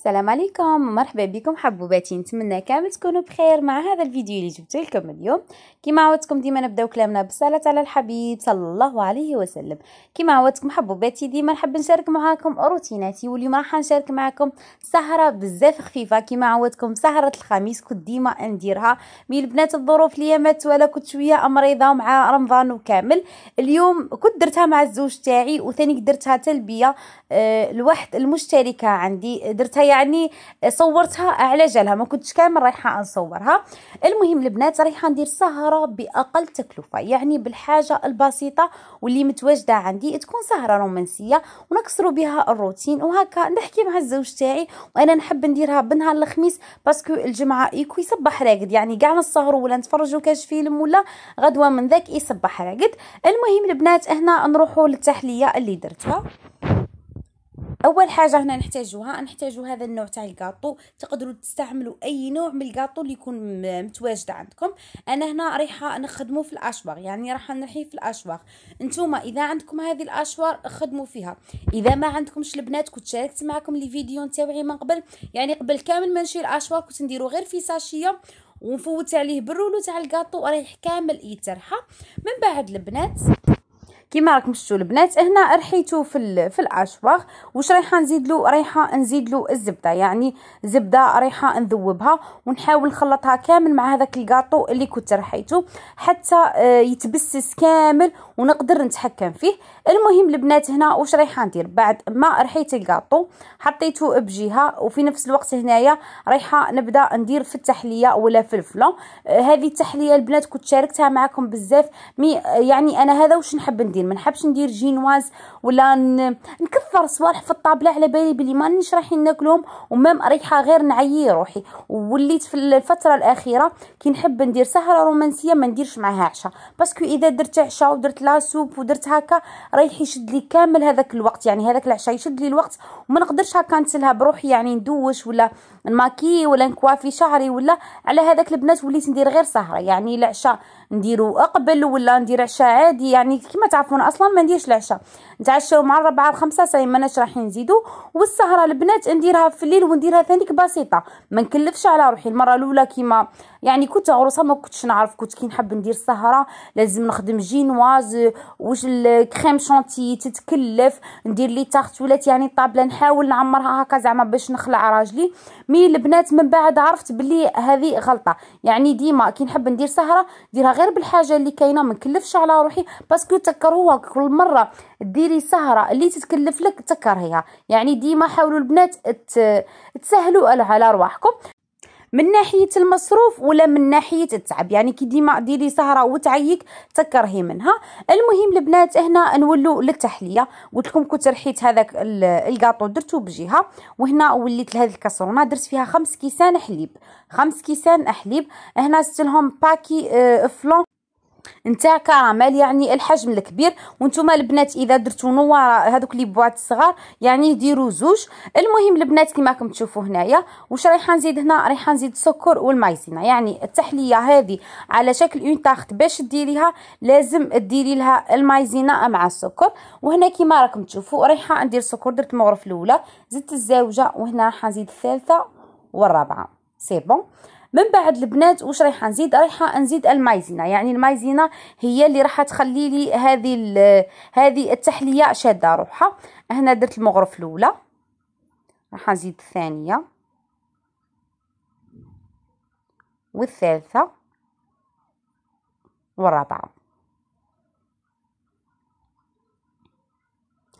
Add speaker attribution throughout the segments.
Speaker 1: السلام عليكم مرحبا بكم حبوباتي نتمنى كامل تكونوا بخير مع هذا الفيديو اللي جبت لكم اليوم كما عودتكم ديما نبداو كلامنا بالصلاه على الحبيب صلى الله عليه وسلم كما عودتكم حبوباتي ديما نحب نشارك معاكم روتيناتي واليوم راح نشارك معاكم سهره بزاف خفيفه كما عودتكم سهره الخميس كنت ديما نديرها مي البنات الظروف ليامات ولا كنت شويه مريضه مع رمضان وكامل اليوم كنت درتها مع الزوج تاعي وثاني درتها تلبيه أه الواحد المشتركه عندي درتها يعني صورتها على جالها ما كنتش كامل رايحه نصورها المهم البنات رايحه ندير سهره باقل تكلفه يعني بالحاجه البسيطه واللي متواجده عندي تكون سهره رومانسيه ونكسروا بها الروتين وهكا نحكي مع الزوج تاعي وانا نحب نديرها بنهار الخميس باسكو الجمعه يكون يصبح راقد يعني كاع نسهروا ولا نتفرجوا كاش فيلم ولا غدوه من ذاك يصبح راقد المهم البنات هنا نروحوا للتحليه اللي درتها اول حاجه هنا نحتاجوها نحتاجو هذا النوع تاع الكاطو تقدروا تستعملوا اي نوع من الكاطو اللي يكون متواجد عندكم انا هنا رايحه نخدمو في الاشواغ يعني راح نرحي في الاشواغ نتوما اذا عندكم هذه الاشوار خدموا فيها اذا ما عندكمش البنات كنت شاركت معكم لي فيديو نتاوعي من قبل يعني قبل كامل ما نشيل الاشوار كنت نديرو غير في ساشيه ونفوت عليه بالرولو تاع الكاطو رايح كامل يترحى من بعد البنات كيما راكم شفتوا البنات هنا رحيتو في في الاشواغ واش رايحه نزيد له رايحه نزيد له الزبده يعني زبده رايحه نذوبها ونحاول نخلطها كامل مع هذاك الكاطو اللي كنت رحيتو حتى آه، يتبسس كامل ونقدر نتحكم فيه المهم البنات هنا واش رايحه ندير بعد ما رحيت الكاطو حطيته بجهه وفي نفس الوقت هنايا رايحه نبدا ندير في التحليه ولا في الفلون آه، هذه التحليه البنات كنت شاركتها معكم بزاف مي يعني انا هذا واش نحب ندير ندير ما نحبش ندير جينواز ولا نكثر صوالح في الطابله على بالي بلي مانيش رايحين ناكلهم ومام ريحه غير نعيي روحي وليت في الفتره الاخيره كي نحب ندير سهره رومانسيه ما نديرش معها عشاء باسكو اذا درت عشاء ودرت لا سوب ودرت هكا رايح يشد لي كامل هذاك الوقت يعني هذاك العشاء يشد لي الوقت وما نقدرش هكا نتسلها بروحي يعني ندوش ولا نماكي ولا نكوافي شعري ولا على هذاك البنات وليت ندير غير سهره يعني العشاء نديرو قبل ولا ندير عشاء عادي يعني كما تعرفون اصلا ما نديرش العشاء نتعشاو مع الربعه الخمسه ساي ما رايحين نزيدو والسهره البنات نديرها في الليل ونديرها ثانيك بسيطه ما نكلفش على روحي المره الاولى كيما يعني كنت عروسه ما كنتش نعرف كنت كي نحب ندير سهره لازم نخدم جينواز واش الكريم شونتي تتكلف ندير لي تارت ولات يعني الطابله نحاول نعمرها هكا زعما باش نخلع راجلي مي البنات من بعد عرفت بلي هذه غلطه يعني ديما كي نحب ندير سهره ديرها غير بالحاجه اللي كاينه ما نكلفش على روحي باسكو تكرهوها كل مره ديري سهره اللي تتكلف لك تكرهيها يعني ديما حاولوا البنات تسهلوا على رواحكم من ناحيه المصروف ولا من ناحيه التعب يعني كي ديما ديري سهره وتعيك تكرهي منها المهم البنات هنا نولوا للتحليه قلت لكم كنت رحيت هذاك الكاطو درته بجهه وهنا وليت لهذه الكاسرونه درت فيها خمس كيسان حليب خمس كيسان حليب هنا ستلهم باكي آه، فلون نتاع كراميل يعني الحجم الكبير وانتم البنات اذا درتو نوار هذوك لي بواط صغار يعني ديروا زوج المهم البنات كيما راكم تشوفوا هنايا واش رايحه نزيد هنا رايحه نزيد السكر والمايزينا يعني التحليه هذه على شكل اون تاخت باش ديريها لازم ديري لها المايزينا مع السكر وهنا كيما راكم تشوفوا رايحه ندير السكر درت المغرف الاولى زدت الزاوجه وهنا راح نزيد الثالثه والرابعه سي بون من بعد البنات واش رايحه نزيد رايحه نزيد المايزينا يعني المايزينا هي اللي راح تخلي لي هذه هذه التحليه شاده روحها هنا درت المغرف الاولى راح نزيد الثانيه والثالثه والرابعه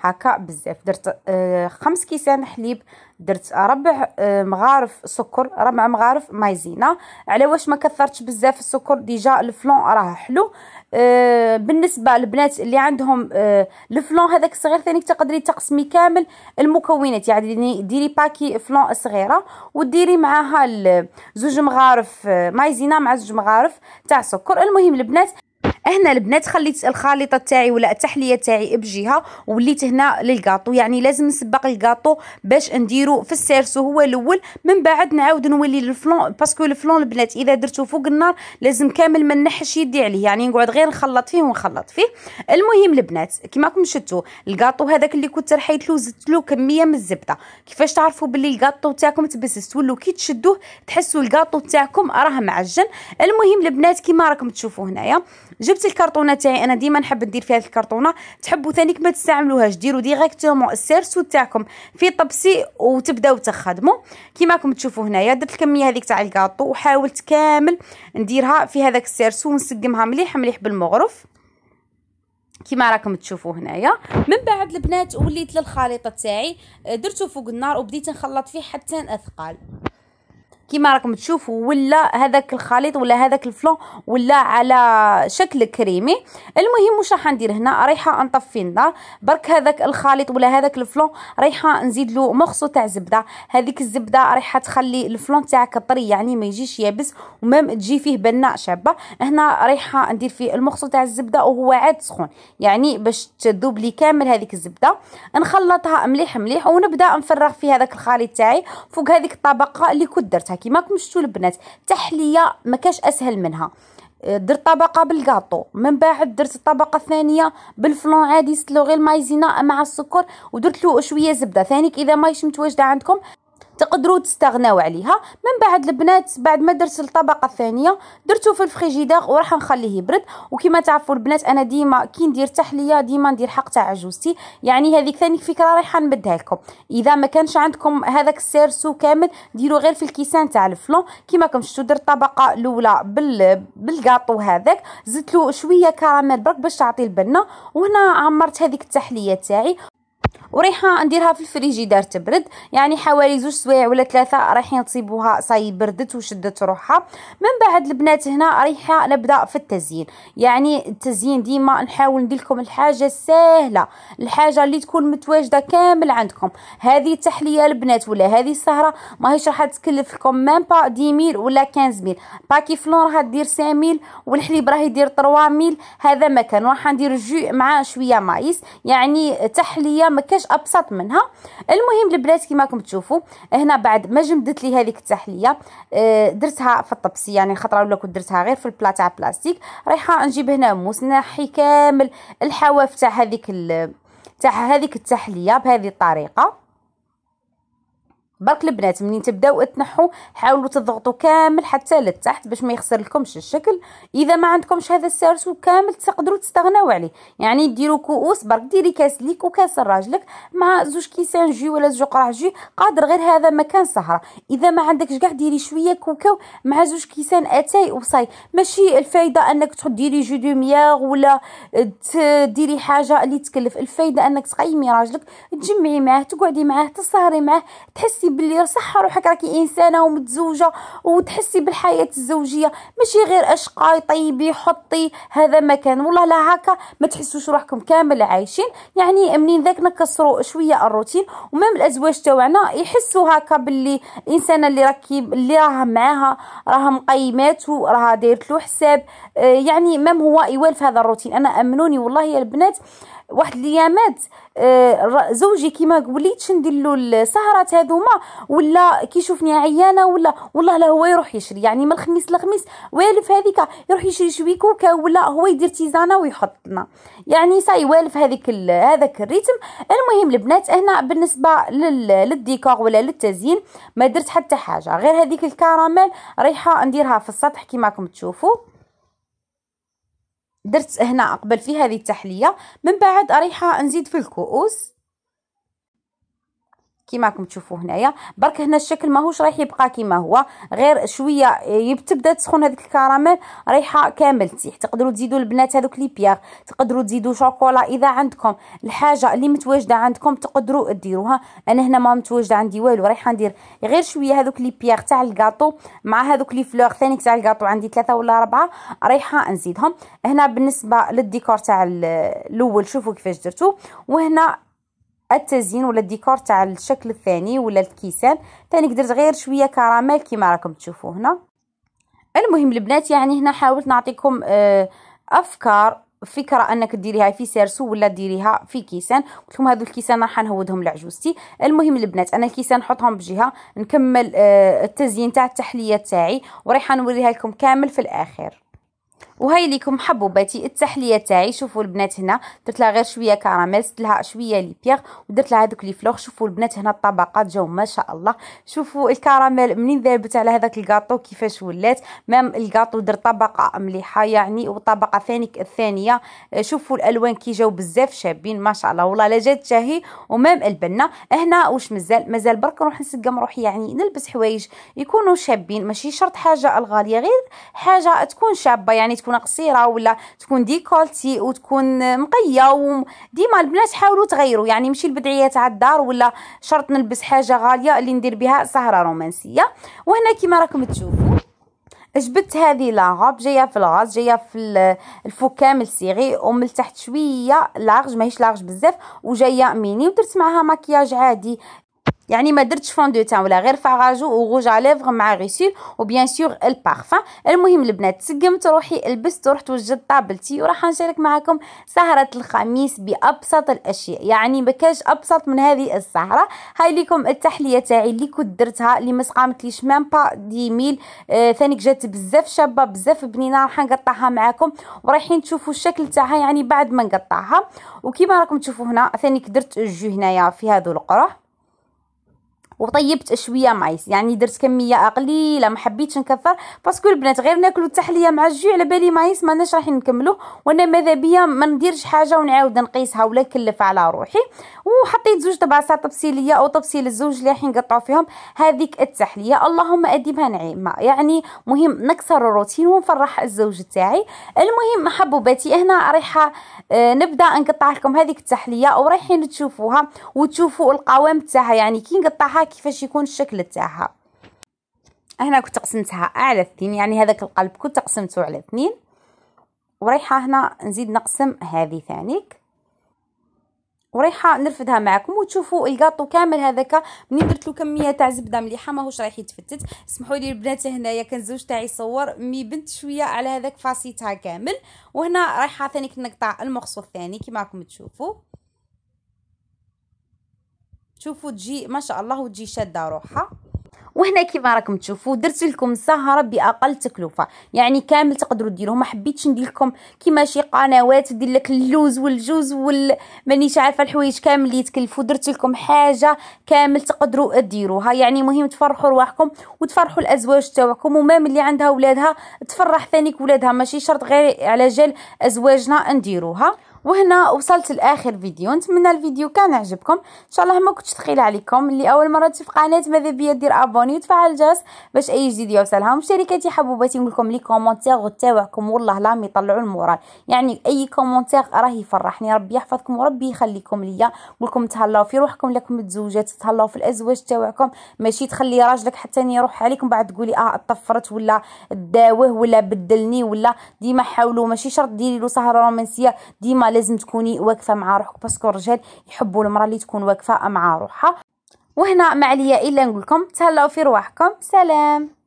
Speaker 1: هكا بزاف درت آه، خمس كيسان حليب درت آه، ربع آه، مغارف سكر ربع مغارف مايزينا على واش ما كثرتش بزاف السكر ديجا الفلون راه حلو بالنسبه للبنات اللي عندهم الفلون هذاك الصغير ثاني تقدري تقسمي كامل المكونات يعني ديري باكي فلون صغيره وديري معاها زوج مغارف مايزينا مع زوج مغارف تاع سكر المهم البنات هنا البنات خليت الخليطه تاعي ولا التحليه تاعي بجهه وليت هنا للكاطو يعني لازم نسبق الكاطو باش نديرو في السيرسو هو الاول من بعد نعاود نولي للفلون باسكو الفلون البنات اذا درتو فوق النار لازم كامل ما نحش يدي عليه يعني نقعد غير نخلط فيه ونخلط فيه المهم البنات كيما راكم شفتوا الكاطو هذاك اللي كنت رحيت له زدت له كميه من الزبده كيفاش تعرفوا باللي الكاطو تاعكم تبسس تولوا كي تشدوه تحسوا الكاطو تاعكم راه معجن المهم البنات كيما راكم تشوفوا هنايا جبت جبت الكرتونه تاعي انا ديما نحب ندير فيها هذه الكرتونه تحبوا ثانيك ما تستعملوهاش ديروا ديريكتومون السيرسو تاعكم في طبسي وتبداو تخدموا كيما راكم تشوفوا هنايا درت الكميه هذيك تاع الكاطو وحاولت كامل نديرها في هذاك السيرسو ونسقمها مليح مليح بالمغرف كيما راكم تشوفوا هنايا من بعد البنات وليت للخليطه تاعي درته فوق النار وبديت نخلط فيه حتى اثقال كيما راكم تشوفوا ولا هذاك الخليط ولا هذاك الفلون ولا على شكل كريمي المهم واش راح ندير هنا رايحه نطفي النار برك هذاك الخليط ولا هذاك الفلون رايحه نزيد له مخصو تاع زبده هذيك الزبده رايحه تخلي الفلون تاعك طري يعني ما يجيش يابس ومام تجي فيه بنه شابه هنا رايحه ندير فيه المخصو تاع الزبده وهو عاد سخون يعني باش تذوب لي كامل هذيك الزبده نخلطها مليح مليح ونبدا نفرغ في هذاك الخليط تاعي فوق هذيك الطبقه اللي كنت درتها كيما شفتوا البنات التحليه ما كاش اسهل منها آه، درت طبقه بالكاطو من بعد درت الطبقه الثانيه بالفلون عادي سلو غير المايزينا مع السكر ودرت له شويه زبده ثاني اذا ماهيش متواجده عندكم تقدروا تستغناو عليها من بعد البنات بعد ما درت الطبقه الثانيه درته في الفريجيدير وراح نخليه يبرد وكما تعرفوا البنات انا ديما كي ندير تحليه ديما ندير حق تاع عجوزتي يعني هذيك ثاني فكره رايحه نبدها لكم اذا ما كانش عندكم هذاك السيرسو كامل ديروا غير في الكيسان تاع الفلون كيما راكم شفتوا درت الطبقه الاولى بال بالكاطو هذاك زدت له شويه كراميل برك باش تعطي البنه وهنا عمرت هذيك التحليه تاعي وريحه نديرها في الفريجيدار تبرد يعني حوالي زوج سوايع ولا ثلاثه رايحين تصيبوها صاي بردت وشدت روحها من بعد البنات هنا رايحه نبدا في التزيين يعني التزيين ديما نحاول ندير لكم الحاجه سهله الحاجه اللي تكون متواجده كامل عندكم هذه التحليه البنات ولا هذه السهره ماهيش راح لكم ميم با ميل ولا 15000 باكي فلون راح دير 5000 والحليب راه يدير 3000 هذا مكان راح ندير جو مع شويه مايس يعني تحليه ما كيفاش ابسط منها المهم البنات كيماكم تشوفوا هنا بعد ما جمدت لي هذيك التحليه آه، درتها في الطبسي يعني خطره ولا كنت درتها غير في البلا تاع بلاستيك رايحه نجيب هنا موس نحي كامل الحواف تاع هذيك تاع هذيك التحليه بهذه الطريقه برك البنات منين تبداو تنحوا حاولوا تضغطوا كامل حتى للتحت باش ما يخسر لكمش الشكل اذا ما عندكمش هذا السارسو كامل تقدروا تستغناو عليه يعني ديروا كؤوس برك ديري كاس ليك وكاس راجلك مع زوج كيسان جي ولا زوج قرع جي قادر غير هذا مكان سهره اذا ما عندكش كاع ديري شويه كوكاو مع زوج كيسان اتاي وصاي ماشي الفايده انك تديري جو دو مياغ ولا ديري حاجه اللي تكلف الفايده انك تقيمي راجلك تجمعي معاه تقعدي معاه تسهري معاه تحسي تحسي باللي صح روحك راكي انسانه ومتزوجه وتحسي بالحياه الزوجيه ماشي غير اشقاي طيبي حطي هذا مكان والله لا هكا ما تحسوش روحكم كامل عايشين يعني منين ذاك نكسروا شويه الروتين ومام الازواج تاعنا يحسوا هكا باللي الانسانه اللي راكي اللي راها معاها راها مقيمات راها دايرت له حساب آه، يعني مام هو يوالف هذا الروتين انا امنوني والله يا البنات واحد الايامات آه، زوجي كيما وليت ندير له السهرات هذوما ولا كيشوفني عيانه ولا والله لا هو يروح يشري يعني من الخميس لخميس والف هذيك يروح يشري شوي كوكا ولا هو يدير تيزانه ويحط لنا يعني ساي والف هذيك هذاك الريتم المهم البنات هنا بالنسبه للديكور ولا للتزيين ما درت حتى حاجه غير هذيك الكراميل رايحه نديرها في السطح راكم تشوفوا درت هنا قبل في هذه التحليه من بعد اريحه نزيد في الكؤوس كيما راكم تشوفوا هنايا برك هنا الشكل ماهوش رايح يبقى كيما هو غير شويه تبدا تسخن هذيك الكراميل رايحه كامل تسيح تقدروا تزيدوا البنات هذوك لي بيغ تقدروا تزيدوا شوكولا اذا عندكم الحاجه اللي متواجده عندكم تقدروا ديروها انا هنا ما متواجده عندي والو رايحه ندير غير شويه هذوك لي بيغ تاع الكاطو مع هذوك لي فلوغ ثاني تاع الكاطو عندي ثلاثه ولا اربعه رايحه نزيدهم هنا بالنسبه للديكور تاع الاول شوفوا كيفاش درتو وهنا التزيين ولا الديكور تاع الشكل الثاني ولا الكيسان ثاني درت غير شويه كراميل كيما راكم تشوفوا هنا المهم البنات يعني هنا حاولت نعطيكم آه، افكار فكره انك ديريها في سيرسو ولا ديريها في كيسان قلت لكم هذو الكيسان راح نهودهم لعجوزتي المهم البنات انا الكيسان نحطهم بجهه نكمل آه، التزيين تاع التحليه تاعي ورايحه نوريها لكم كامل في الاخر وهاي ليكم حبوباتي التحليه تاعي شوفوا البنات هنا درت لها غير شويه كراميل درت لها شويه لي بيغ ودرت لها هذوك لي فلوغ شوفوا البنات هنا الطبقات جاو ما شاء الله شوفوا الكراميل منين ذابت على هذاك الكاطو كيفاش ولات مام الكاطو در طبقه مليحه يعني وطبقه ثاني الثانيه شوفوا الالوان كي جاو بزاف شابين ما شاء الله والله لا جات شهي ومام البنه هنا واش مازال مازال برك نروح نسقم روحي يعني نلبس حوايج يكونوا شابين ماشي شرط حاجه الغاليه غير حاجه تكون شابه يعني تكون تكون قصيره ولا تكون ديكولتي وتكون مقيه وديما البنات حاولوا تغيروا يعني ماشي البدعيه تاع الدار ولا شرط نلبس حاجه غاليه اللي ندير بها سهره رومانسيه وهنا كما راكم تشوفوا جبت هذه لاغوب جايه في الغاز جايه في الفو كامل صيغي ومن تحت شويه لارج ماهيش لارج بزاف وجايه ميني ودرت معها مكياج عادي يعني ما درتش فون دو تان ولا غير فاغاجو وغوج ليفغ مع غيسيل وبيان سور البارفان المهم البنات سقمت روحي لبست ورحت وجدت طابلتي وراح نشارك معكم سهرة الخميس بأبسط الأشياء يعني ما أبسط من هذه السهرة هاي ليكم التحلية تاعي اللي كنت درتها اللي ما سقامتليش مام با دي ميل آه ثاني جات بزاف شابة بزاف بنينة راح نقطعها معكم ورايحين تشوفوا الشكل تاعها يعني بعد ما نقطعها وكيما راكم تشوفوا هنا ثاني درت الجو هنايا في هذو القروح وطيبت شويه مايس يعني درت كميه قليله ما حبيتش نكثر باسكو البنات غير ناكلو التحليه مع الجوع على بالي مايس ماناش راح نكملو وانا ماذا بيا ما نديرش حاجه ونعاود نقيسها ولا نكلف على روحي وحطيت زوج طبعصات طبسيليه او طبسيل الزوج اللي راح نقطعو فيهم هذيك التحليه اللهم اديمها نعيمه يعني مهم نكسر الروتين ونفرح الزوج تاعي المهم حبوباتي هنا رايحه آه، نبدا نقطع لكم هذيك التحليه ورايحين تشوفوها وتشوفوا القوام تاعها يعني كي نقطعها كيفاش يكون الشكل تاعها هنا كنت قسمتها على اثنين يعني هذاك القلب كنت قسمته على اثنين وريحه هنا نزيد نقسم هذه ثانيك وريحه نرفدها معكم وتشوفوا الكاطو كامل هذاك منين درت له كميه تاع زبده مليحه ماهوش رايح يتفتت اسمحوا لي البنات هنايا كان زوج تاعي يصور مي بنت شويه على هذاك فاسيتها كامل وهنا رايحه ثاني نقطع المقص الثاني كيما راكم تشوفوا تشوفوا تجي ما شاء الله وتجي شاده روحها وهنا كيما راكم تشوفوا درت لكم سهره باقل تكلفه يعني كامل تقدروا ديروه ما حبيتش ندير لكم كيما شي قنوات دير لك اللوز والجوز وال مانيش عارفه الحوايج كامل اللي تكلفوا درت لكم حاجه كامل تقدروا ديروها يعني مهم تفرحوا رواحكم وتفرحوا الازواج تاعكم ومام اللي عندها ولادها تفرح ثانيك ولادها ماشي شرط غير على جال ازواجنا نديروها وهنا وصلت لاخر فيديو نتمنى الفيديو كان عجبكم ان شاء الله ما كنتش ثقيله عليكم اللي اول مره تشوف قناه ماذا بيا دير ابوني وتفعل الجرس باش اي جديد يوصلها ومشاركاتي حبوباتي نقول لكم لي كومونتير تاعكم والله لا يطلعوا المورال يعني اي كومونتير راه يفرحني ربي يحفظكم وربي يخليكم ليا نقول لكم تهلاو في روحكم لكم متزوجات تهلاو في الازواج تاعكم ماشي تخلي راجلك حتى يروح عليكم بعد تقولي اه طفرت ولا داوه ولا بدلني ولا ديما حاولوا ماشي شرط ديري له سهره رومانسيه ديما لازم تكوني واقفه مع روحك باسكو الرجال يحبوا المراه اللي تكون واقفه مع روحها وهنا ما عليا الا نقول لكم تهلاو في رواحكم سلام